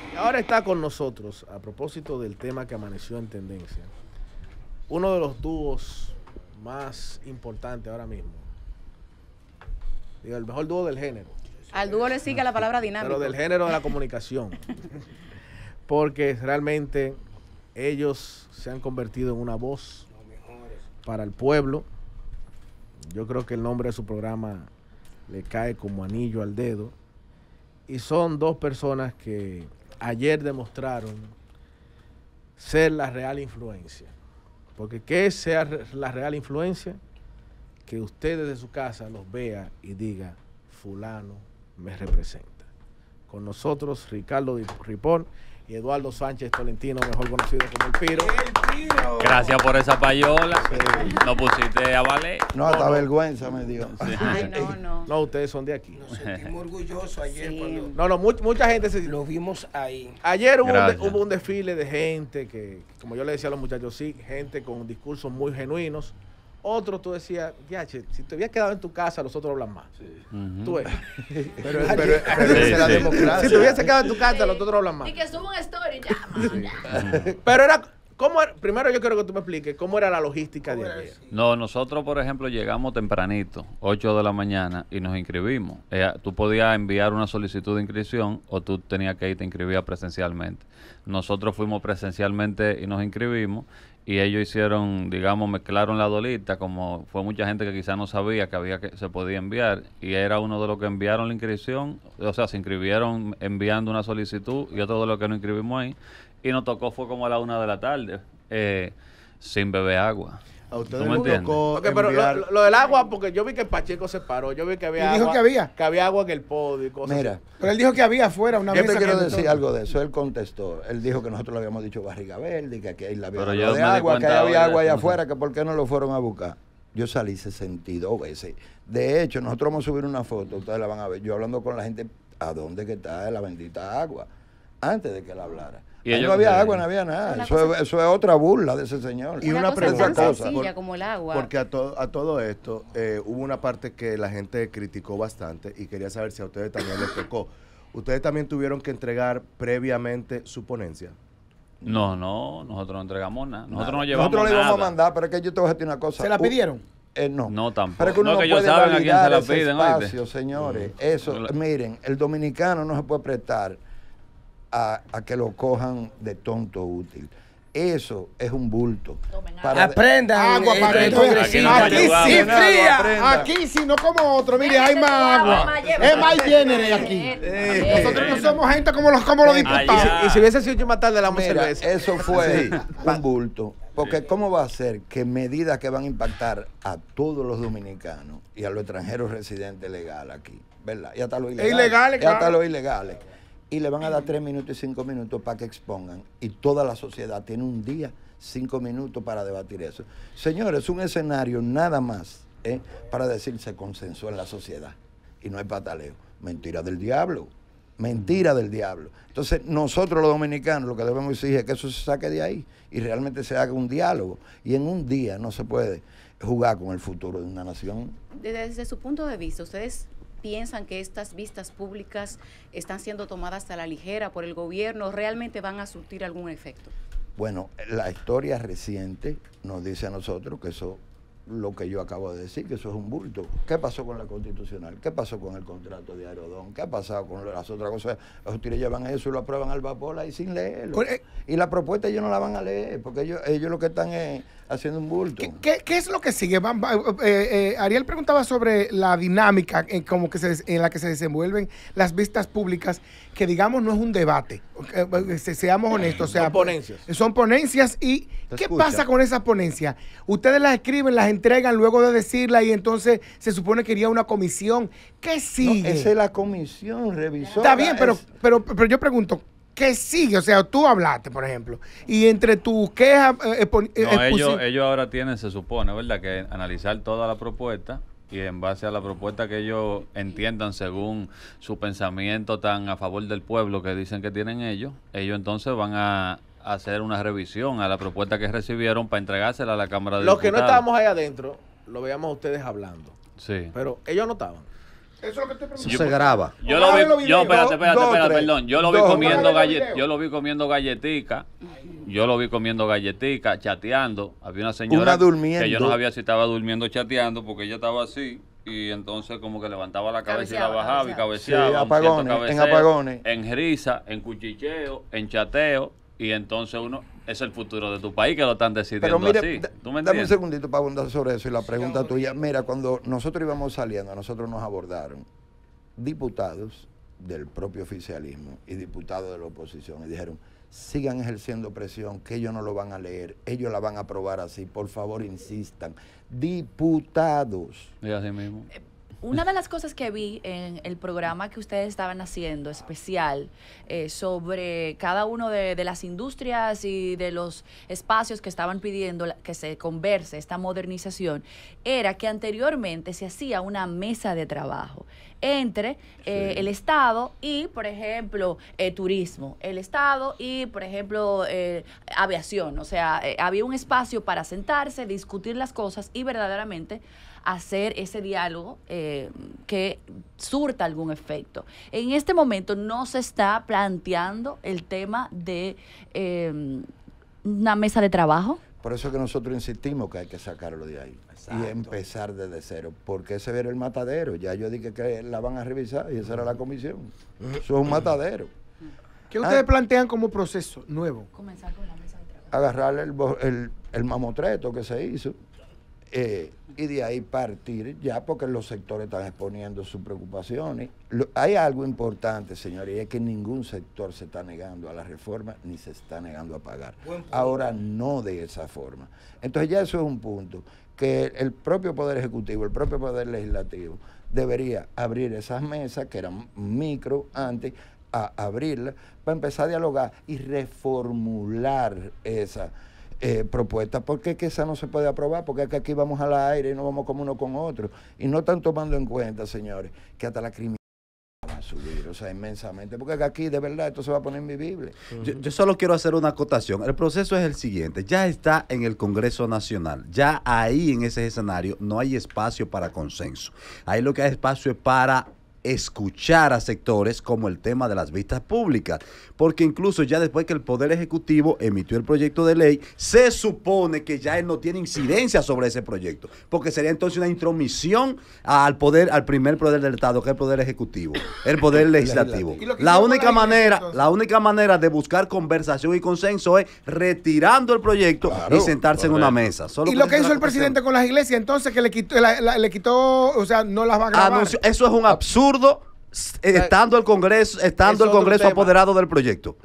Y Ahora está con nosotros, a propósito del tema que amaneció en tendencia, uno de los dúos más importantes ahora mismo. Digo, el mejor dúo del género. Al dúo le sigue la palabra dinámico. Pero del género de la comunicación. Porque realmente ellos se han convertido en una voz para el pueblo yo creo que el nombre de su programa le cae como anillo al dedo. Y son dos personas que ayer demostraron ser la real influencia. Porque ¿qué sea la real influencia? Que ustedes de su casa los vea y diga, fulano me representa. Con nosotros Ricardo Ripón y Eduardo Sánchez Tolentino, mejor conocido como el Piro. Gracias por esa payola. No pusiste a No, hasta vergüenza me dio. no, no. No, ustedes son de aquí. Nos sentimos orgullosos ayer cuando... No, no, mucha, gente se... Nos vimos ahí. Ayer hubo un, hubo un, desfile de gente que, como yo le decía a los muchachos, sí, gente con discursos muy genuinos. Otro tú decías, ya, si te hubieras quedado en tu casa, los otros hablan más. Tú pero, pero, Si te hubieses quedado en tu casa, los otros hablan más. Y que subo un story, ya, Pero era, ¿Cómo Primero yo quiero que tú me expliques cómo era la logística de ayer. No, nosotros, por ejemplo, llegamos tempranito, 8 de la mañana, y nos inscribimos. Eh, tú podías enviar una solicitud de inscripción o tú tenías que irte te inscribir presencialmente. Nosotros fuimos presencialmente y nos inscribimos y ellos hicieron, digamos, mezclaron la dolita, como fue mucha gente que quizás no sabía que había que se podía enviar, y era uno de los que enviaron la inscripción, o sea, se inscribieron enviando una solicitud y otro de los que no inscribimos ahí, y nos tocó fue como a la una de la tarde, eh, sin beber agua. A usted no tocó. pero lo, del agua, porque yo vi que Pacheco se paró. Yo vi que había. agua, que había. Que había agua en el podio y cosas Mira. Pero él dijo que había afuera una Yo te quiero decir algo de eso. Él contestó. Él dijo que nosotros le habíamos dicho barriga verde, que aquí la pero de agua, que había agua allá afuera, que por qué no lo fueron a buscar. Yo salí 62 veces. De hecho, nosotros vamos a subir una foto, ustedes la van a ver. Yo hablando con la gente, ¿a dónde que está la bendita agua? Antes de que la hablara no había agua, no había nada. Eso es, otra burla de ese señor. Y una, cosa, Sencilla, como el agua. Porque a, todo a todo esto eh, hubo una parte que la gente criticó bastante y quería saber si a ustedes también les tocó. ¿Ustedes también tuvieron que entregar previamente su ponencia? No, no, nosotros no entregamos nada. Nosotros no llevamos Nosotros le íbamos a mandar, pero es que yo te voy a decir una cosa. ¿Se la pidieron? Eh, no. No, tampoco. Pero que uno no, que saben a quién se la piden, espacio, señores. Eso, mm. miren, el dominicano no se puede prestar a, a que lo cojan de tonto útil. Eso es un bulto. Para Aprenda agua para el Aquí, sí fría. Aquí sí, no como otro. Mire, hay más este agua. Es más género aquí. Este eh, nosotros no somos gente como los, como los diputados. Y si, hubiese sido yo más tarde la mujer. Eso fue un bulto. Porque ¿cómo va a ser que medidas que van a impactar a todos los dominicanos y a los extranjeros residentes legales aquí? ¿Verdad? ya está los ilegales. ya está y hasta los ilegales y le van a dar tres minutos y cinco minutos para que expongan. Y toda la sociedad tiene un día, cinco minutos para debatir eso. Señores, es un escenario nada más ¿eh? para decirse se en la sociedad y no hay pataleo. Mentira del diablo. Mentira del diablo. Entonces, nosotros los dominicanos lo que debemos exigir es que eso se saque de ahí y realmente se haga un diálogo. Y en un día no se puede jugar con el futuro de una nación. Desde su punto de vista, ustedes piensan que estas vistas públicas están siendo tomadas a la ligera por el gobierno, realmente van a surtir algún efecto? Bueno, la historia reciente nos dice a nosotros que eso, lo que yo acabo de decir, que eso es un bulto. ¿Qué pasó con la constitucional? ¿Qué pasó con el contrato de Aerodón? ¿Qué ha pasado con las otras cosas? Los tiros llevan eso y lo aprueban al vapor ahí sin leerlo. Eh, y la propuesta ellos no la van a leer, porque ellos, ellos lo que están es haciendo un bulto. ¿Qué, es lo que sigue? Eh, eh, Ariel preguntaba sobre la dinámica en, eh, como que se, en la que se desenvuelven las vistas públicas, que digamos no es un debate, seamos honestos. Sea, son pues, ponencias. Son ponencias y ¿qué pasa con esas ponencias? Ustedes las escriben, las entregan luego de decirla y entonces se supone que iría una comisión. ¿Qué sigue? No, esa es la comisión revisora. Está bien, pero, pero, pero yo pregunto, ¿Qué sigue? O sea, tú hablaste, por ejemplo, y entre tus quejas... Eh, eh, eh, ellos, ellos ahora tienen, se supone, ¿verdad?, que analizar toda la propuesta y en base a la propuesta que ellos entiendan según su pensamiento tan a favor del pueblo que dicen que tienen ellos, ellos entonces van a hacer una revisión a la propuesta que recibieron para entregársela a la Cámara de Diputados. Los que no estábamos ahí adentro, lo veíamos ustedes hablando. Sí. Pero ellos no estaban. Eso que se graba. Yo lo vi, espérate, espérate, perdón. Yo lo, comiendo gallet, yo lo vi comiendo galletica. Yo lo vi comiendo galletica, chateando. Había una señora que yo no sabía si estaba durmiendo chateando porque ella estaba así y entonces como que levantaba la cabeza y la bajaba y cabeceaba. en apagones. En risa, en cuchicheo, en chateo y entonces uno es el futuro de tu país que lo están decidiendo Pero mire, así. dame un segundito para abundar sobre eso y la pregunta tuya. Mira, cuando nosotros íbamos saliendo, nosotros nos abordaron diputados del propio oficialismo y diputados de la oposición y dijeron, sigan ejerciendo presión, que ellos no lo van a leer, ellos la van a aprobar así, por favor insistan. Diputados. Y mismo. Eh, una de las cosas que vi en el programa que ustedes estaban haciendo especial eh, sobre cada uno de, de, las industrias y de los espacios que estaban pidiendo que se converse esta modernización era que anteriormente se hacía una mesa de trabajo entre eh, el Estado y, por ejemplo, eh, turismo, el Estado y, por ejemplo, eh, aviación. O sea, había un espacio para sentarse, discutir las cosas y verdaderamente hacer ese diálogo que surta algún efecto. En este momento no se está planteando el tema de una mesa de trabajo. Por eso es que nosotros insistimos que hay que sacarlo de ahí y empezar desde cero. Porque ese era el matadero. Ya yo dije que la van a revisar y esa era la comisión. Eso es un matadero. ¿Qué ustedes ah. plantean como proceso nuevo? Comenzar con la mesa de trabajo. Agarrar el, mamotreto que se hizo eh, y de ahí partir ya porque los sectores están exponiendo sus preocupaciones. hay algo importante, señores, y es que ningún sector se está negando a la reforma ni se está negando a pagar. Ahora no de esa forma. Entonces ya eso es un punto que el propio Poder Ejecutivo, el propio Poder Legislativo, debería abrir esas mesas, que eran micro antes, a abrirlas, para empezar a dialogar y reformular esa eh, propuesta. Porque es que esa no se puede aprobar, porque es que aquí vamos al aire y no vamos como uno con otro. Y no están tomando en cuenta, señores, que hasta la criminalidad o sea, inmensamente, porque aquí de verdad esto se va a poner invivible. Yo, yo, solo quiero hacer una acotación. El proceso es el siguiente, ya está en el Congreso Nacional, ya ahí en ese escenario no hay espacio para consenso. Ahí lo que hay espacio es para escuchar a sectores como el tema de las vistas públicas, porque incluso ya después que el Poder Ejecutivo emitió el proyecto de ley, se supone que ya él no tiene incidencia sobre ese proyecto, porque sería entonces una intromisión al poder, al primer poder del Estado, que es el Poder Ejecutivo, el Poder Legislativo. La única manera, la única manera de buscar conversación y consenso es retirando el proyecto y sentarse en una mesa. y lo que hizo el presidente con las iglesias, entonces que le quitó, le quitó, o sea, no las va a grabar. eso es un absurdo eh, estando el Congreso, estando el Congreso apoderado del proyecto.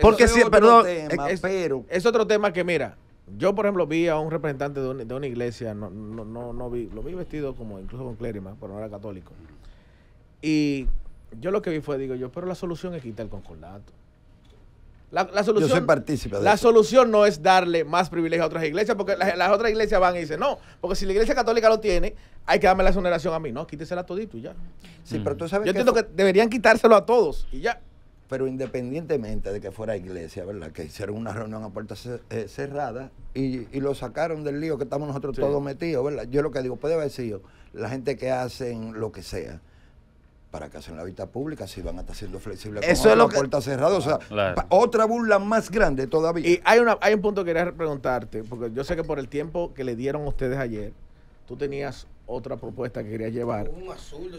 Porque si, perdón, eh, es, es otro tema que mira, yo por ejemplo vi a un representante de una, iglesia, no, no, lo vi vestido como incluso con clérima, pero no era católico. Y yo lo que vi fue, digo yo, pero la solución es quitar el concordato. La, solución, Yo soy partícipe la solución no es darle más privilegio a otras iglesias, porque las, otras iglesias van y dicen, no, porque si la iglesia católica lo tiene, hay que darme la exoneración a mí. No, quítesela todito y ya. Sí, pero tú sabes Yo entiendo que deberían quitárselo a todos y ya. Pero independientemente de que fuera iglesia, ¿verdad? Que hicieron una reunión a puertas eh, cerradas y, lo sacaron del lío que estamos nosotros todos metidos, ¿verdad? Yo lo que digo, puede haber sido la gente que hacen lo que sea para que hacen la vista pública si van a estar siendo flexibles Eso con es puerta cerrada. O sea, ah, otra burla más grande todavía. Y hay, una, hay un punto que quería preguntarte, porque yo sé que por el tiempo que le dieron ustedes ayer, tú tenías otra propuesta que querías llevar.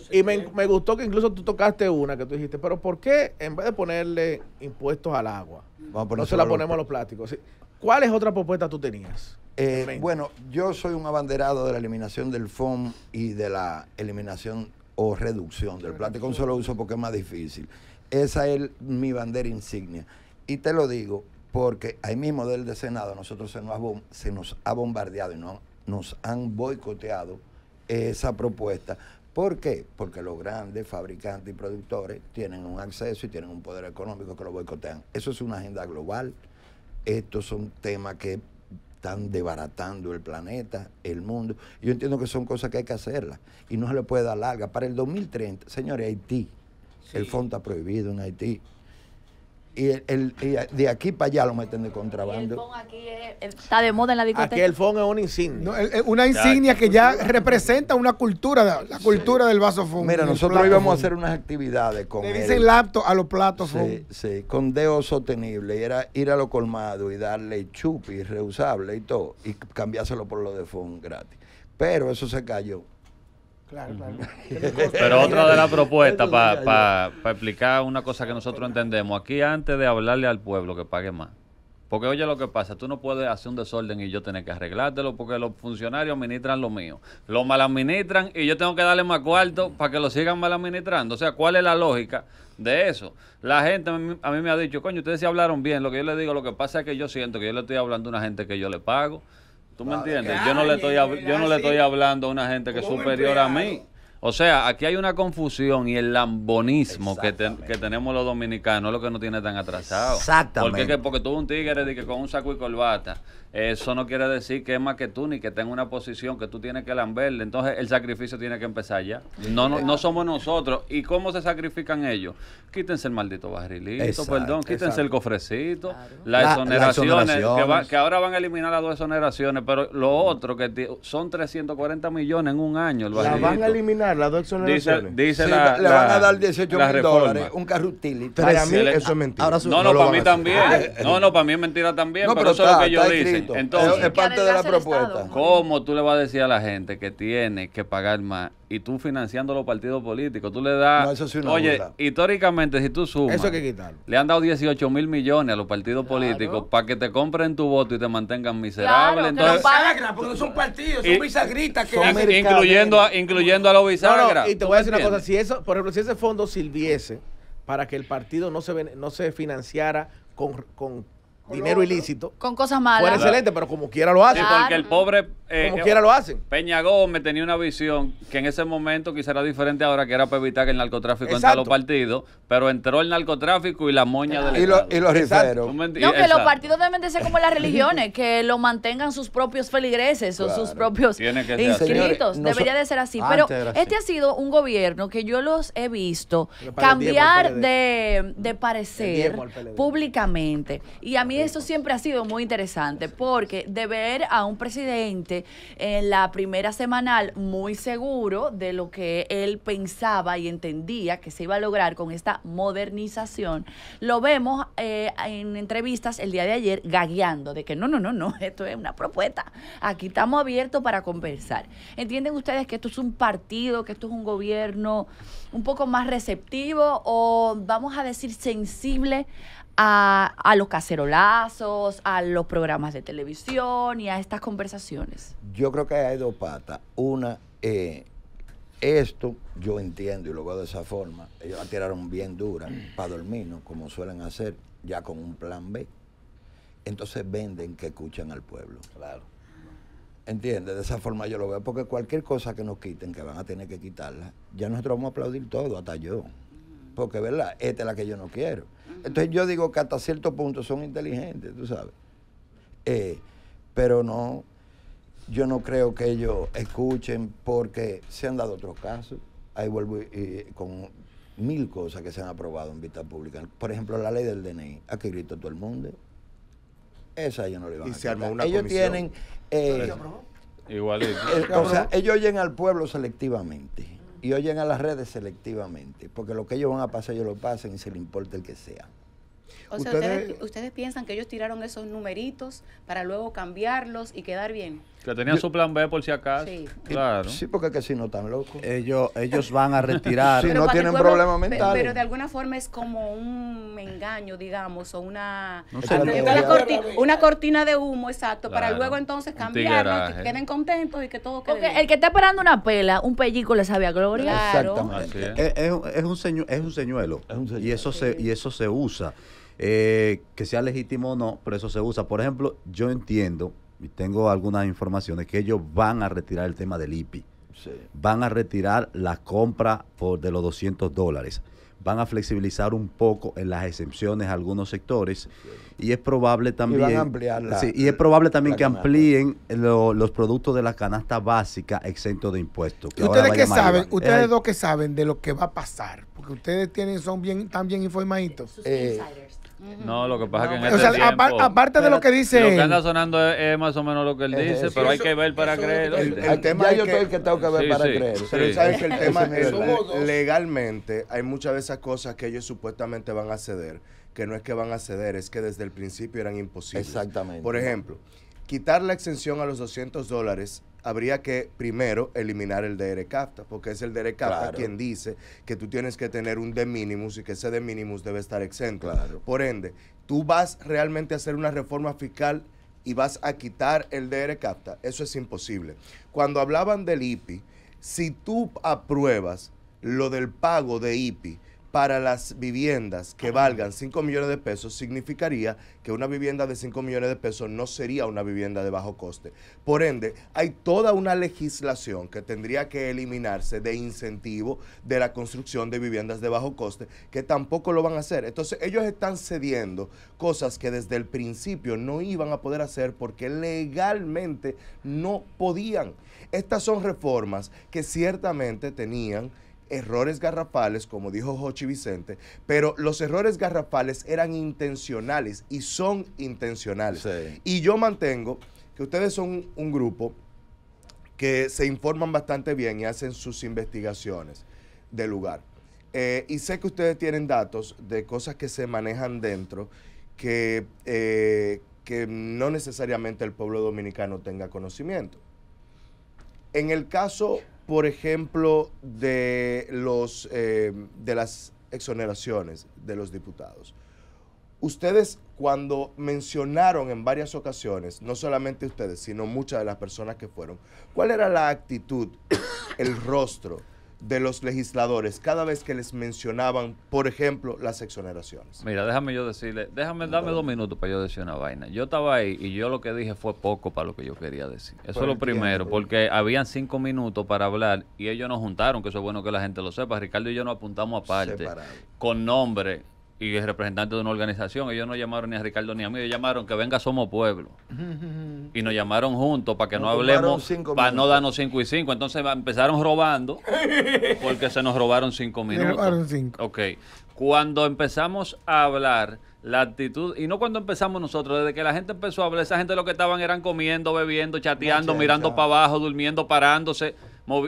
y me, gustó que incluso tú tocaste una que tú dijiste, pero ¿por qué en vez de ponerle impuestos al agua, no se la ponemos a los plásticos? cuál es otra propuesta tú tenías? Eh, bueno, yo soy un abanderado de la eliminación del FOM y de la eliminación o reducción del plástico, un solo uso porque es más difícil. Esa es mi bandera insignia. Y te lo digo porque ahí mismo del Senado nosotros se nos ha, se nos ha bombardeado y no, nos han boicoteado esa propuesta. ¿Por qué? Porque los grandes fabricantes y productores tienen un acceso y tienen un poder económico que lo boicotean. Eso es una agenda global. Estos son temas que están desbaratando el planeta, el mundo. Yo entiendo que son cosas que hay que hacerlas y no se le puede dar larga. Para el 2030, señores, Haití, el fondo está prohibido en Haití y el, de aquí para allá lo meten de contrabando. el fon aquí está de moda en la discoteca. Aquí el fon es una insignia. una insignia que ya representa una cultura, la cultura del vaso fon. Mira, nosotros íbamos a hacer unas actividades con. Le dicen laptop a los platos sí, Sí, con deo sostenible. Era ir a lo colmado y darle chupi reusable y todo. Y cambiárselo por lo de fon gratis. Pero eso se cayó. Claro, Pero otra de las propuestas, para pa, explicar una cosa que nosotros entendemos, aquí antes de hablarle al pueblo que pague más, porque oye lo que pasa, tú no puedes hacer un desorden y yo tener que arreglártelo porque los funcionarios administran lo mío. Lo administran y yo tengo que darle más cuarto para que lo sigan mal administrando, O sea, ¿cuál es la lógica de eso? La gente a mí me ha dicho, coño, ustedes se hablaron bien. Lo que yo le digo, lo que pasa es que yo siento que yo le estoy hablando a una gente que yo le pago. ¿Tú me entiendes? Yo no le estoy, yo no le estoy hablando a una gente que es superior a mí. O sea, aquí hay una confusión y el lambonismo que, que, tenemos los dominicanos es lo que nos tiene tan atrasado. Exactamente. porque Porque tú un tigre que con un saco y corbata eso no quiere decir que es más que tú ni que tenga una posición que tú tienes que lamberle. Entonces el sacrificio tiene que empezar ya. No, no, no somos nosotros. ¿Y cómo se sacrifican ellos? Quítense el maldito barrilito, perdón, quítense el cofrecito, las exoneraciones, Que, ahora van a eliminar las dos exoneraciones, pero lo otro que son 340 millones en un año. El la van a eliminar las dos exoneraciones. Dice, le van a dar 18 mil dólares, un carro a Para mí eso es mentira. no, no, para mí también. No, no, para mí es mentira también, pero, eso es lo que yo dice entonces, es parte de la propuesta. ¿Cómo tú le vas a decir a la gente que tiene que pagar más y tú financiando los partidos políticos? Tú le das. oye, históricamente, si tú sumas. Eso que quitarlo. Le han dado 18 mil millones a los partidos políticos para que te compren tu voto y te mantengan miserable. entonces, porque no son partidos, son bisagritas. Que incluyendo, a, incluyendo a los bisagras. y te voy a decir una cosa: si eso, por ejemplo, si ese fondo sirviese para que el partido no se, no se financiara con, con dinero ilícito. Con cosas malas. fue excelente, pero como quiera lo hace, porque el pobre. Eh, como quiera lo hacen. Peña Gómez tenía una visión que en ese momento quizá era diferente ahora, que era para evitar que el narcotráfico entre los partidos, pero entró el narcotráfico y la moña de del. Y, y los riseros. No, que los partidos deben de ser como las religiones, que lo mantengan sus propios feligreses o sus propios inscritos. Debería de ser así. Ah, pero este ha sido un gobierno que yo los he visto cambiar de, de parecer públicamente. Y a mí y eso siempre ha sido muy interesante porque de ver a un presidente en la primera semanal muy seguro de lo que él pensaba y entendía que se iba a lograr con esta modernización, lo vemos eh, en entrevistas el día de ayer gagueando de que no, no, no, no, esto es una propuesta. Aquí estamos abiertos para conversar. ¿Entienden ustedes que esto es un partido, que esto es un gobierno un poco más receptivo o vamos a decir sensible a, a, los cacerolazos, a los programas de televisión y a estas conversaciones? Yo creo que hay dos patas. Una, eh, esto yo entiendo y lo veo de esa forma. Ellos la tiraron bien dura para dormirnos, como suelen hacer, ya con un plan B. Entonces venden que escuchan al pueblo. Claro. ¿Entiendes? De esa forma yo lo veo, porque cualquier cosa que nos quiten, que van a tener que quitarla, ya nosotros vamos a aplaudir todo, hasta yo porque verdad, esta es la que yo no quiero. Entonces yo digo que hasta cierto punto son inteligentes, tú sabes. Eh, pero no, yo no creo que ellos escuchen porque se han dado otros casos. Ahí vuelvo con mil cosas que se han aprobado en vista pública. Por ejemplo, la ley del DNI, aquí grito todo el mundo. Esa ellos no le van y se armó una Ellos tienen... Eh, Igual. Eh, o sea, ellos oyen al pueblo selectivamente y oyen a las redes selectivamente, porque lo que ellos van a pasar, ellos lo pasen y se le importa el que sea. O sea, ustedes, piensan que ellos tiraron esos numeritos para luego cambiarlos y quedar bien. Que tenían su plan B por si acaso. Sí. Claro. Sí, porque que si no están locos. Ellos, ellos van a retirar. si no tienen problema Pero de alguna forma es como un engaño, digamos, o una, una, cortina, de humo, exacto, para luego entonces cambiarlo, que queden contentos y que todo quede El que está esperando una pela, un pellico le sabe a gloria. Es. un es, un señuelo. Y, eso se, y eso se usa. Eh, que sea legítimo o no, pero eso se usa. Por ejemplo, yo entiendo, y tengo algunas informaciones, que ellos van a retirar el tema del IPI. Van a retirar la compra por de los 200 dólares. Van a flexibilizar un poco en las excepciones algunos sectores. Y es probable también. y es probable también que amplíen los productos de la canasta básica exento de impuestos. Que ustedes qué saben? Ustedes eh, dos que saben de lo que va a pasar. Porque ustedes tienen, son bien, están bien informaditos. No, lo que pasa es que en este o sea, aparte, de lo que dice. Lo que anda sonando es, más o menos lo que él dice, pero hay que ver para creerlo. El, tema yo que, el que tengo que ver para creerlo. creer. Pero sabes que el tema es legalmente hay muchas de esas cosas que ellos supuestamente van a ceder, que no es que van a ceder, es que desde el principio eran imposibles. Exactamente. Por ejemplo, quitar la exención a los 200 dólares habría que primero eliminar el DR Capta, porque es el DR quien dice que tú tienes que tener un de minimus y que ese de minimus debe estar exento. Por ende, tú vas realmente a hacer una reforma fiscal y vas a quitar el DR Capta. Eso es imposible. Cuando hablaban del IPI, si tú apruebas lo del pago de IPI, para las viviendas que valgan 5 millones de pesos significaría que una vivienda de 5 millones de pesos no sería una vivienda de bajo coste. Por ende, hay toda una legislación que tendría que eliminarse de incentivo de la construcción de viviendas de bajo coste que tampoco lo van a hacer. Entonces, ellos están cediendo cosas que desde el principio no iban a poder hacer porque legalmente no podían. Estas son reformas que ciertamente tenían errores garrafales, como dijo Jochi Vicente, pero los errores garrafales eran intencionales y son intencionales. Y yo mantengo que ustedes son un grupo que se informan bastante bien y hacen sus investigaciones del lugar. Eh, y sé que ustedes tienen datos de cosas que se manejan dentro que, eh, que no necesariamente el pueblo dominicano tenga conocimiento. En el caso por ejemplo, de, los, eh, de las exoneraciones de los diputados. Ustedes cuando mencionaron en varias ocasiones, no solamente ustedes, sino muchas de las personas que fueron, ¿cuál era la actitud, el rostro? de los legisladores cada vez que les mencionaban, por ejemplo, las exoneraciones. Mira, déjame yo decirle, déjame, dame dos minutos para yo decir una vaina. Yo estaba ahí y yo lo que dije fue poco para lo que yo quería decir. Eso es lo pues primero, porque habían cinco minutos para hablar y ellos nos juntaron, que eso es bueno que la gente lo sepa. Ricardo y yo nos apuntamos aparte, con nombre y el representante de una organización. Ellos no llamaron ni a Ricardo ni a mí, ellos llamaron que venga Somos Pueblo. y nos llamaron juntos para que no hablemos, para no darnos cinco y cinco. Entonces empezaron robando porque se nos robaron cinco minutos. Robaron Ok. Cuando empezamos a hablar, la actitud, y no cuando empezamos nosotros, desde que la gente empezó a hablar, esa gente lo que estaban eran comiendo, bebiendo, chateando, mirando para abajo, durmiendo, parándose.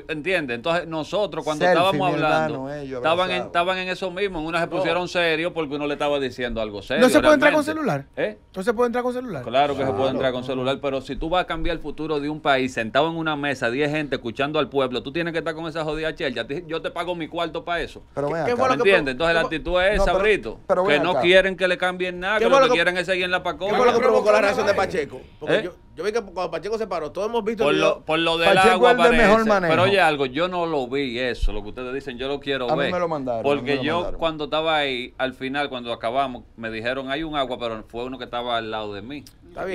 ¿Entiendes? Entonces nosotros cuando estábamos hablando, estaban, en, estaban en eso mismo, en una se pusieron serio porque uno le estaba diciendo algo serio. ¿No se puede entrar con celular? ¿Eh? ¿No se puede entrar con celular? Claro que se puede entrar con celular, pero si tú vas a cambiar el futuro de un país sentado en una mesa, 10 gente escuchando al pueblo, tú tienes que estar con esa jodida chelcha. Yo te pago mi cuarto para eso. Pero ¿Entiendes? Entonces la actitud es esa, Brito, que no quieren que le cambien nada, que lo que quieren es seguir en la pacota. ¿Qué fue lo que ¿Eh? provocó la reacción de ¿Eh? Pacheco? ¿Eh? yo vi que cuando Pacheco se paró, todos hemos visto... Por lo del agua, mejor manera. Pero oye algo, yo no lo vi eso, lo que ustedes dicen, yo lo quiero a ver. me lo mandaron. Porque yo cuando estaba ahí, al final, cuando acabamos, me dijeron hay un agua, pero fue uno que estaba al lado de mí.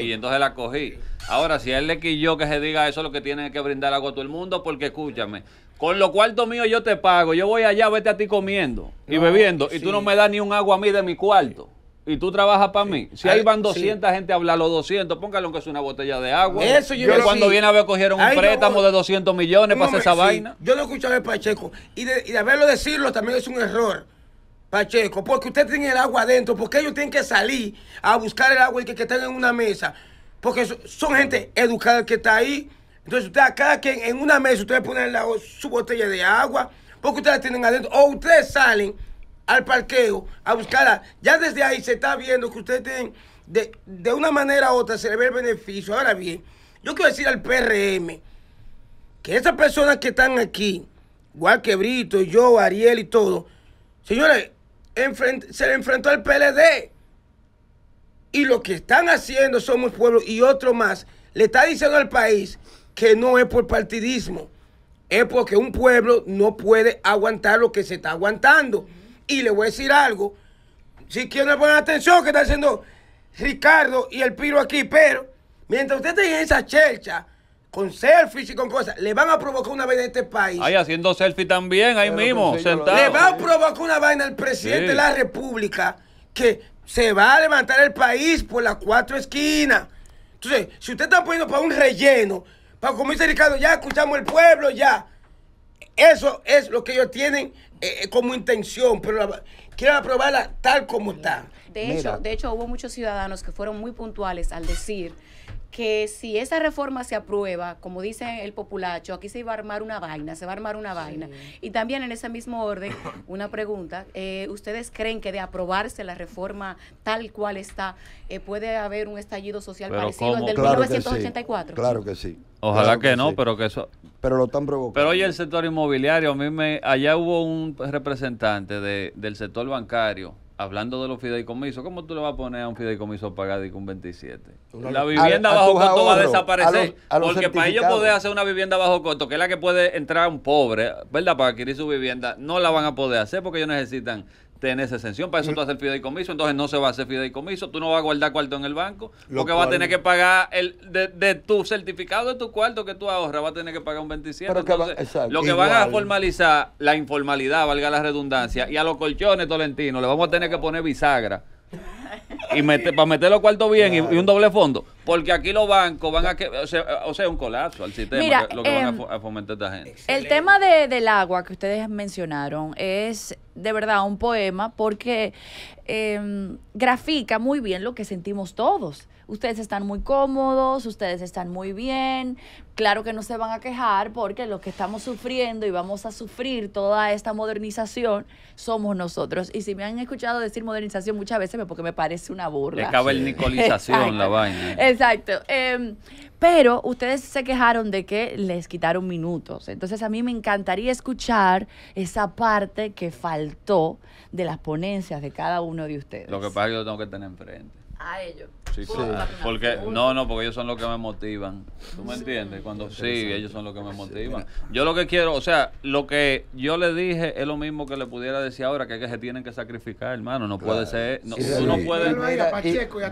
Y entonces la cogí. Ahora, si él le quilló que se diga eso, lo que tiene que brindar agua a todo el mundo, porque escúchame, con lo cuarto mío yo te pago, yo voy allá, vete a ti comiendo y bebiendo, y tú no me das ni un agua a mí de mi cuarto y tú trabajas para mí. Si ahí van 200 gente a hablar, los 200, póngalo que es una botella de agua. Eso yo cuando viene a ver cogieron un préstamo de 200 millones para hacer esa vaina. Yo lo escuchaba ver Pacheco y de, y de haberlo decirlo también es un error. Pacheco, porque usted tiene el agua adentro, porque ellos tienen que salir a buscar el agua y que, que estén en una mesa, porque son gente educada que está ahí. Entonces, usted, cada quien en una mesa, usted ponen su botella de agua, porque ustedes la tienen adentro, o ustedes salen al parqueo a buscarla. Ya desde ahí se está viendo que ustedes tienen, de, una manera u otra, se le ve el beneficio. Ahora bien, yo quiero decir al PRM que esas personas que están aquí, igual que Brito, yo, Ariel y todo, señores, se le enfrentó al PLD. Y lo que están haciendo Somos Pueblo y otro más, le está diciendo al país que no es por partidismo, es porque un pueblo no puede aguantar lo que se está aguantando. Y le voy a decir algo. Si quieren poner atención que está haciendo Ricardo y el Piro aquí, pero mientras usted esté en esa chelcha, con selfies y con cosas, le van a provocar una vaina a este país. Ahí haciendo selfies también, ahí mismo, sentado. Le van a provocar una vaina al presidente de la República que se va a levantar el país por las cuatro esquinas. Entonces, si usted está poniendo para un relleno, para como dice Ricardo, ya escuchamos el pueblo, ya. Eso es lo que ellos tienen eh, eh, como intención, pero quieren aprobarla tal como está. De hecho, de hecho, hubo muchos ciudadanos que fueron muy puntuales al decir que si esa reforma se aprueba, como dice el populacho, aquí se iba a armar una vaina, se va a armar una vaina. Y también en ese mismo orden, una pregunta, eh, ¿ustedes creen que de aprobarse la reforma tal cual está, eh, puede haber un estallido social parecido al del 1984? Claro que sí. Ojalá que, no, pero que eso... Pero lo están provocando. Pero oye, el sector inmobiliario, a mí me... Allá hubo un representante del sector bancario hablando de los fideicomisos, ¿cómo tú le vas a poner a un fideicomiso pagado y con un 27? La vivienda bajo costo va a desaparecer. porque para ellos poder hacer una vivienda bajo costo, que es la que puede entrar un pobre, ¿verdad? Para adquirir su vivienda, no la van a poder hacer porque ellos necesitan tenés exención. Para eso tú mm. haces el fideicomiso, entonces no se va a hacer fideicomiso, tú no vas a guardar cuarto en el banco, Lo que va a tener que pagar el de, tu certificado de tu cuarto que tú ahorras, va a tener que pagar un 27. que va, lo que van a formalizar la informalidad, valga la redundancia, y a los colchones tolentinos le vamos a tener que poner bisagra y mete, para meterlo cuarto bien y, un doble fondo. Porque aquí los bancos van a que, o sea, es un colapso al sistema, lo que van a, em, fomentar esta gente. El tema del agua que ustedes mencionaron es de verdad un poema porque em, grafica muy bien lo que sentimos todos. Ustedes están muy cómodos, ustedes están muy bien, Claro que no se van a quejar porque los que estamos sufriendo y vamos a sufrir toda esta modernización somos nosotros. Y si me han escuchado decir modernización muchas veces, porque me parece una burla. Es la vaina. Exacto. Em, pero ustedes se quejaron de que les quitaron minutos. Entonces a mí me encantaría escuchar esa parte que faltó de las ponencias de cada uno de ustedes. Lo que pasa es que yo tengo que tener enfrente. A ellos. Sí, sí. Porque, no, no, porque ellos son los que me motivan. ¿Tú me entiendes? cuando sí, ellos son los que me motivan. Yo lo que quiero, o sea, lo que yo le dije es lo mismo que le pudiera decir ahora, que es que se tienen que sacrificar, hermano. No puede ser, no, tú puedes. Mira,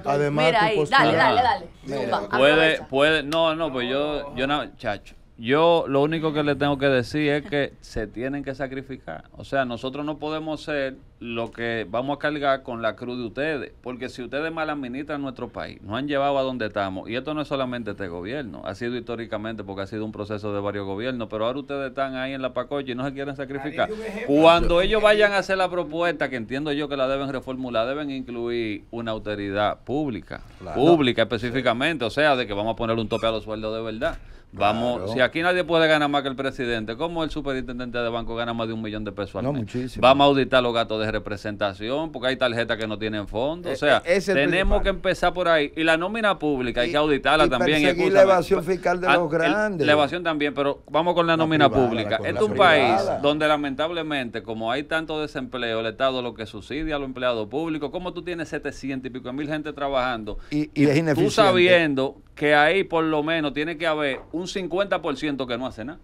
Además, ahí, dale, dale, dale. Puede, puede, no, no, pues yo, yo no, chacho. Yo lo único que le tengo que decir es que se tienen que sacrificar. O sea, nosotros no podemos ser lo que vamos a cargar con la cruz de ustedes. Porque si ustedes mal administran nuestro país, nos han llevado a donde estamos. Y esto no es solamente este gobierno. Ha sido históricamente porque ha sido un proceso de varios gobiernos. Pero ahora ustedes están ahí en la pacocha y no se quieren sacrificar. Cuando ellos vayan a hacer la propuesta, que entiendo yo que la deben reformular, deben incluir una autoridad pública. Pública específicamente. O sea, de que vamos a poner un tope a los sueldos de verdad. Vamos, si aquí nadie puede ganar más que el presidente, ¿cómo el superintendente de banco gana más de un millón de pesos al mes? Vamos a auditar los gastos de representación, porque hay tarjetas que no tienen fondo. O eh, sea, eh, tenemos que empezar por ahí. Y la nómina pública hay que auditarla también. Y la evasión ah, fiscal de ah, los grandes. la evasión también, pero vamos con la, nómina pública. es un país donde lamentablemente, como hay tanto desempleo, el Estado lo que subsidia a los empleados públicos, como tú tienes 700 y pico mil gente trabajando. Y, y, ineficiente tú sabiendo que ahí por lo menos tiene que haber un 50% que no hace nada.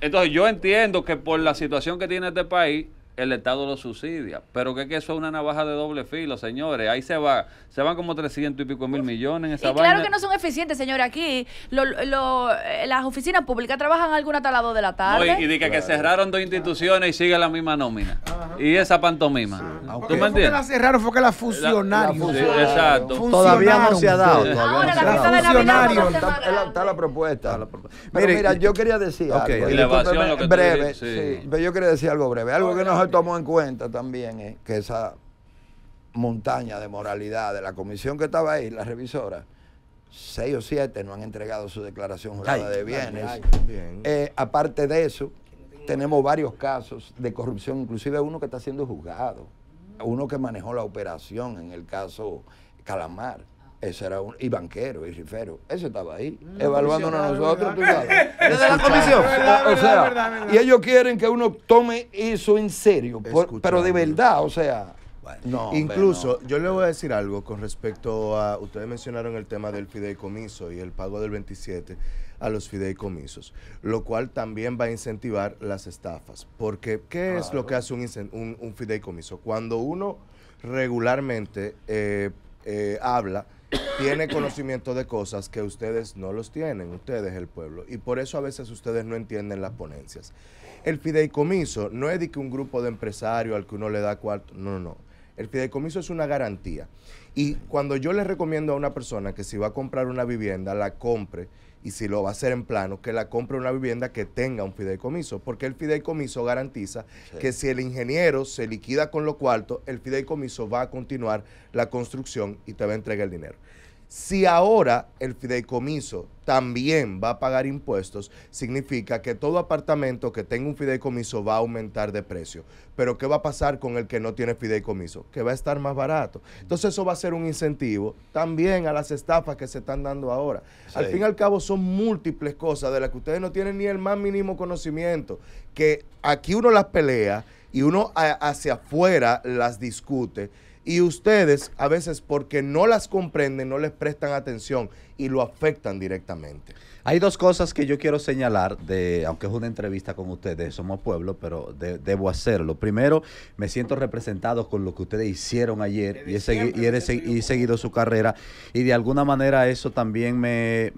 Entonces yo entiendo que por la situación que tiene este país, el Estado lo subsidia. Pero que, eso es una navaja de doble filo, señores. Ahí se va, se van como 300 y pico mil millones y Claro que no son eficientes, señores. Aquí eh, las oficinas públicas trabajan alguna hasta las de la tarde. y, dice que, cerraron dos instituciones y sigue la misma nómina. Y esa pantomima. ¿Tú me la cerraron fue que la fusionaron. exacto. Todavía no se ha dado. la, Está, la propuesta. mira, yo quería decir algo. breve, yo quería decir algo breve. Algo que nos tomó en cuenta también es eh, que esa montaña de moralidad de la comisión que estaba ahí, la revisora, seis o siete no han entregado su declaración jurada de bienes. Eh, aparte de eso, tenemos varios casos de corrupción, inclusive uno que está siendo juzgado, uno que manejó la operación en el caso Calamar. Ese era un. Y banquero, y rifero, Ese estaba ahí, mm, evaluándonos a nosotros, ¿Es la comisión. o, sea, y ellos quieren que uno tome eso en serio, pero de verdad, o sea. Incluso, yo le voy a decir algo con respecto a. Ustedes mencionaron el tema del fideicomiso y el pago del 27 a los fideicomisos, lo cual también va a incentivar las estafas. Porque, ¿qué es lo que hace un, fideicomiso? Cuando uno regularmente eh, eh, habla tiene conocimiento de cosas que ustedes no los tienen, ustedes el pueblo, y por eso a veces ustedes no entienden las ponencias. El fideicomiso no es de que un grupo de empresarios al que uno le da cuarto, no, no, no el fideicomiso es una garantía. Y cuando yo le recomiendo a una persona que si va a comprar una vivienda, la compre y si lo va a hacer en plano, que la compre una vivienda que tenga un fideicomiso, porque el fideicomiso garantiza que si el ingeniero se liquida con lo cuarto, el fideicomiso va a continuar la construcción y te va a entregar el dinero. Si ahora el fideicomiso también va a pagar impuestos, significa que todo apartamento que tenga un fideicomiso va a aumentar de precio. Pero ¿qué va a pasar con el que no tiene fideicomiso? Que va a estar más barato. Entonces eso va a ser un incentivo también a las estafas que se están dando ahora. Al fin y al cabo son múltiples cosas de las que ustedes no tienen ni el más mínimo conocimiento, que aquí uno las pelea y uno hacia afuera las discute y ustedes a veces porque no las comprenden, no les prestan atención y lo afectan directamente. Hay dos cosas que yo quiero señalar, de, aunque es una entrevista con ustedes, Somos Pueblo, pero debo hacerlo. Primero, me siento representado con lo que ustedes hicieron ayer y he, y seguido su carrera y de alguna manera eso también me,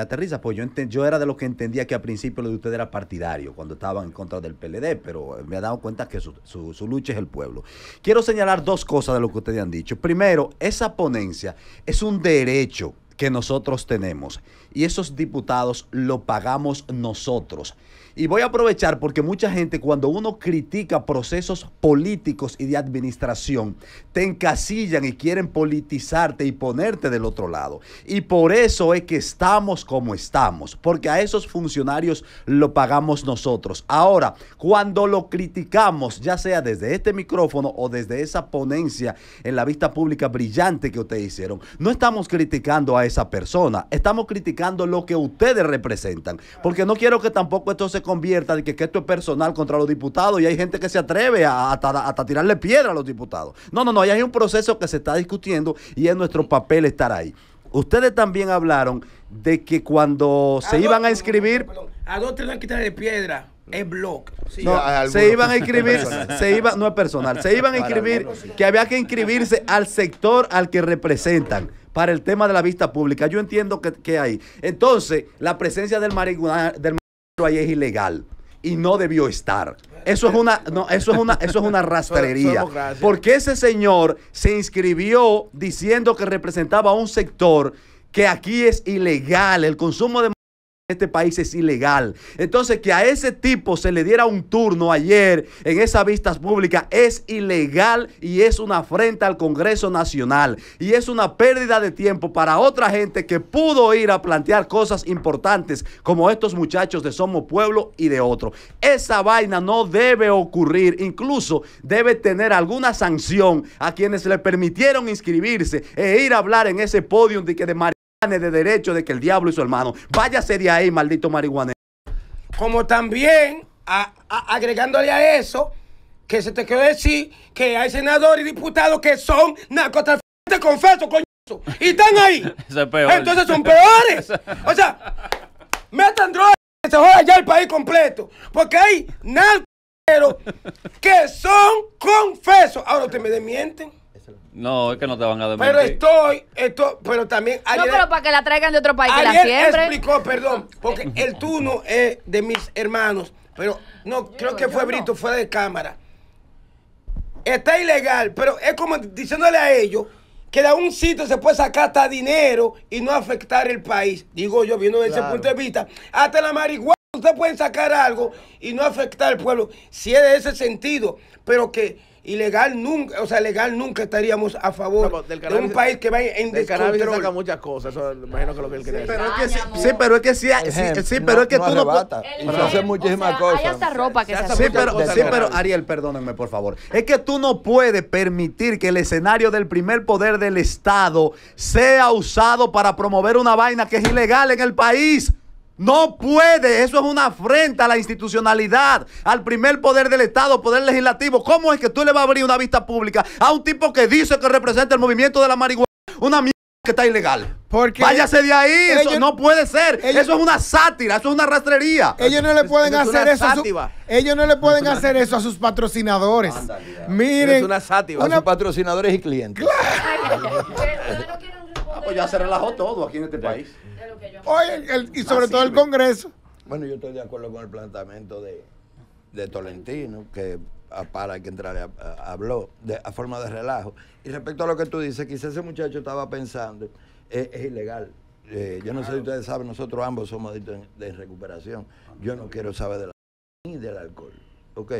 aterriza, porque yo, yo era de los que entendía que al principio lo de ustedes era partidario, cuando estaban en contra del PLD, pero me he dado cuenta que su, su, su lucha es el pueblo. Quiero señalar dos cosas de lo que ustedes han dicho. Primero, esa ponencia es un derecho que nosotros tenemos. Y esos diputados lo pagamos nosotros. Y voy a aprovechar porque mucha gente cuando uno critica procesos políticos y de administración, te encasillan y quieren politizarte y ponerte del otro lado. Y por eso es que estamos como estamos, porque a esos funcionarios lo pagamos nosotros. Ahora, cuando lo criticamos, ya sea desde este micrófono o desde esa ponencia en la vista pública brillante que ustedes hicieron, no estamos criticando a esa persona, estamos criticando lo que ustedes representan, porque no quiero que tampoco esto se convierta de que, esto es personal contra los diputados y hay gente que se atreve a, hasta, tirarle piedra a los diputados. No, no, no, ya hay un proceso que se está discutiendo y es nuestro papel estar ahí. Ustedes también hablaron de que cuando se iban a inscribir... a dos te van a quitar de piedra. Es blog. se iban a inscribir, se iba, no es personal, se iban a inscribir que había que inscribirse al sector al que representan para el tema de la vista pública. Yo entiendo que, hay. Entonces, la presencia del marihuana, ahí es ilegal y no debió estar. Eso es una, no, eso es una, eso es una rastrería. Porque ese señor se inscribió diciendo que representaba a un sector que aquí es ilegal el consumo de este país es ilegal. Entonces, que a ese tipo se le diera un turno ayer en esa vistas pública es ilegal y es una afrenta al Congreso Nacional. Y es una pérdida de tiempo para otra gente que pudo ir a plantear cosas importantes como estos muchachos de Somos Pueblo y de otro. Esa vaina no debe ocurrir. Incluso debe tener alguna sanción a quienes le permitieron inscribirse e ir a hablar en ese podio de que de de derecho de que el diablo y su hermano. Váyase de ahí, maldito marihuana. Como también, agregándole a eso, que se te quiere decir que hay senadores y diputados que son narcotraficantes, confesos y están ahí. Entonces son peores. O sea, metan drogas que se joda ya el país completo. Porque hay narcotraficantes que son confesos. Ahora te me desmienten. No, es que no te van a demandar. Pero estoy, esto, pero también No, pero para que la traigan de otro país, que la explicó, perdón, porque el turno es de mis hermanos, pero no, creo que fue Brito, fue de cámara. Está ilegal, pero es como diciéndole a ellos que de un sitio se puede sacar hasta dinero y no afectar el país. Digo yo, viendo desde ese punto de vista, hasta la marihuana. Ustedes pueden sacar algo y no afectar al pueblo, si es de ese sentido, pero que Ilegal nunca, o sea, legal nunca estaríamos a favor de un país que va en del descontrol. Saca muchas cosas, eso imagino que lo que él quiere sí, pero, es que, sí, sí, pero es que es que tú no puedes hacer muchísimas o sea, cosas. Hay hasta ropa que se, hace. Sí, pero, sí, pero Ariel, perdónenme, por favor. Es que tú no puedes permitir que el escenario del primer poder del Estado sea usado para promover una vaina que es ilegal en el país. No puede, eso es una afrenta a la institucionalidad, al primer poder del Estado, poder legislativo. ¿Cómo es que tú le vas a abrir una vista pública a un tipo que dice que representa el movimiento de la marihuana? Una mierda que está ilegal. Váyase de ahí, eso no puede ser. eso es una sátira, eso es una rastrería. Ellos no le pueden hacer eso. ellos no le pueden hacer eso a sus patrocinadores. Miren, es una sátira, a sus patrocinadores y clientes pues ya se relajó todo aquí en este país. y sobre todo el Congreso. Bueno, yo estoy de acuerdo con el planteamiento de, de Tolentino, que para que entrar habló de, a forma de relajo. Y respecto a lo que tú dices, quizás ese muchacho estaba pensando, eh, es, ilegal. Eh, yo no sé si ustedes saben, nosotros ambos somos de, recuperación. Yo no quiero saber de la, ni del alcohol. ¿Ok?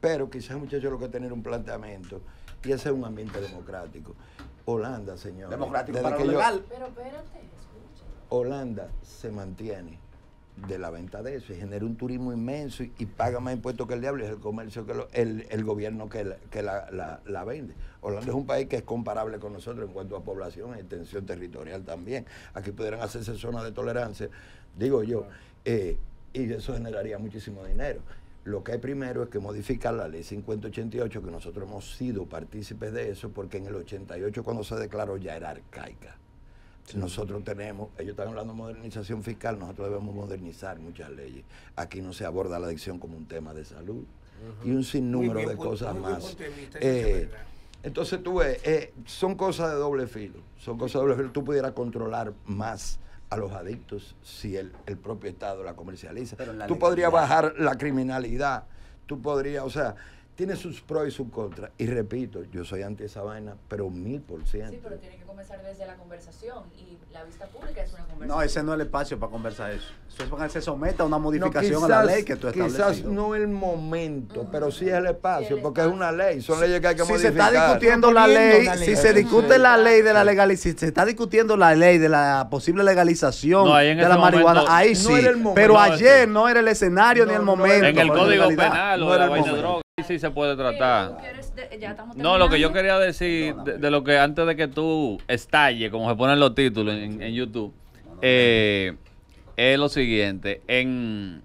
Pero quizás muchacho lo que tener un planteamiento y ese es un ambiente democrático. Holanda, señor. Democrático lo legal. Holanda se mantiene de la venta de eso y genera un turismo inmenso y, paga más impuestos que el diablo es el comercio que el, gobierno que, la, que vende. Holanda es un país que es comparable con nosotros en cuanto a población, y e extensión territorial también. Aquí pudieran hacerse zonas de tolerancia, digo yo, eh, y eso generaría muchísimo dinero. Lo que hay primero es que modificar la ley 5088, que nosotros hemos sido partícipes de eso, porque en el 88 cuando se declaró ya era arcaica. Nosotros tenemos, ellos están hablando de modernización fiscal, nosotros debemos modernizar muchas leyes. Aquí no se aborda la adicción como un tema de salud y un sinnúmero de cosas más. Eh, entonces tú ves, eh, son cosas de doble filo, son cosas de doble filo, tú pudieras controlar más a los adictos si el, el propio Estado la comercializa. tú podrías bajar la criminalidad, tú podrías, o sea, tiene sus pros y sus contras. Y repito, yo soy anti esa vaina, pero mil por ciento. Sí, pero tiene que comenzar desde la conversación y la vista pública es una conversación. No, ese no es el espacio para conversar eso. Eso es para que se someta a una modificación a la ley que tú Quizás no el momento, mm. pero sí es el espacio, porque es una ley, son leyes que hay que modificar. Si se está discutiendo la ley, si se discute la ley de la legalización, si se está discutiendo la ley de la posible legalización de la marihuana, ahí sí. pero ayer no era el escenario ni el momento. En el código penal o la vaina droga. Sí, se puede tratar. no, lo que yo quería decir de, lo que antes de que tú estalle como se ponen los títulos en, YouTube, eh, es lo siguiente. En,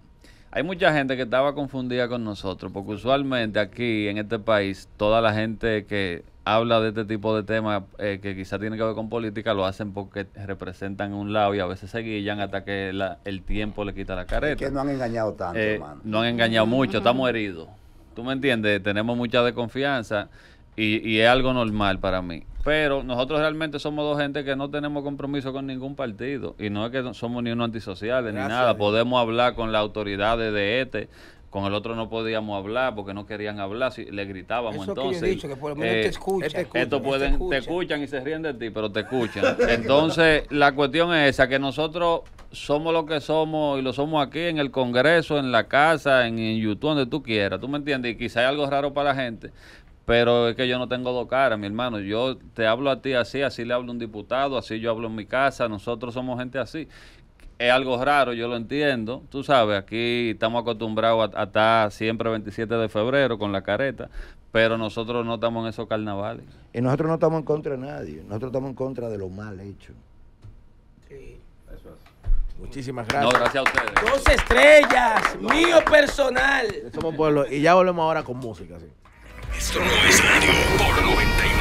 hay mucha gente que estaba confundida con nosotros, porque usualmente aquí en este país, toda la gente que habla de este tipo de temas eh, que quizá tiene que ver con política, lo hacen porque representan un lado y a veces se guillan hasta que el tiempo le quita la careta. que no han engañado tanto, eh, No han engañado mucho, estamos heridos. Tú me entiendes, tenemos mucha desconfianza y, es algo normal para mí. Pero nosotros realmente somos dos gente que no tenemos compromiso con ningún partido. Y no es que somos ni unos antisociales ni nada. Podemos hablar con las autoridades de este, con el otro no podíamos hablar porque no querían hablar, si, le gritábamos Eso entonces. Que he dicho, que por lo menos eh, te escuchan. esto pueden, te escuchan y se ríen de ti, pero te escuchan. entonces, la cuestión es esa, que nosotros somos lo que somos y lo somos aquí en el Congreso, en la casa, en, YouTube, donde tú quieras, ¿tú me entiendes? Y quizá hay algo raro para la gente, pero es que yo no tengo dos caras, mi hermano. Yo te hablo a ti así, así le hablo a un diputado, así yo hablo en mi casa, nosotros somos gente así es algo raro, yo lo entiendo. Tú sabes, aquí estamos acostumbrados a, estar siempre 27 de febrero con la careta, pero nosotros no estamos en esos carnavales. Y nosotros no estamos en contra de nadie, nosotros estamos en contra de lo mal hecho. Sí. Eso es. Muchísimas gracias. No, gracias a ustedes. Dos estrellas, mío personal. Somos pueblo. Y ya volvemos ahora con música, sí. Esto no es por 99.